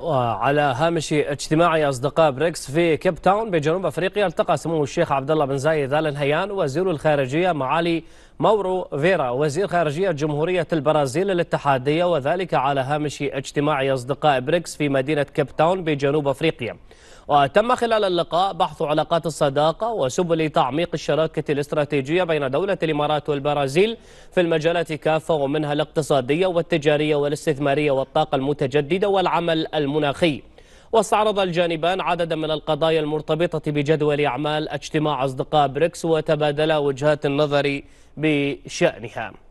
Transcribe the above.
وعلى هامش اجتماع أصدقاء بريكس في كيب تاون بجنوب أفريقيا التقى سمو الشيخ عبد الله بن زايد آل نهيان وزير الخارجية معالي مورو فيرا وزير خارجية جمهورية البرازيل الاتحادية وذلك على هامش اجتماع أصدقاء بريكس في مدينة كيب تاون بجنوب أفريقيا وتم خلال اللقاء بحث علاقات الصداقة وسبل تعميق الشراكة الاستراتيجية بين دولة الإمارات والبرازيل في المجالات كافة ومنها الاقتصادية والتجارية والاستثمارية والطاقة المتجددة والعمل المناخي واستعرض الجانبان عددا من القضايا المرتبطة بجدول أعمال اجتماع أصدقاء بريكس وتبادلا وجهات النظر بشأنها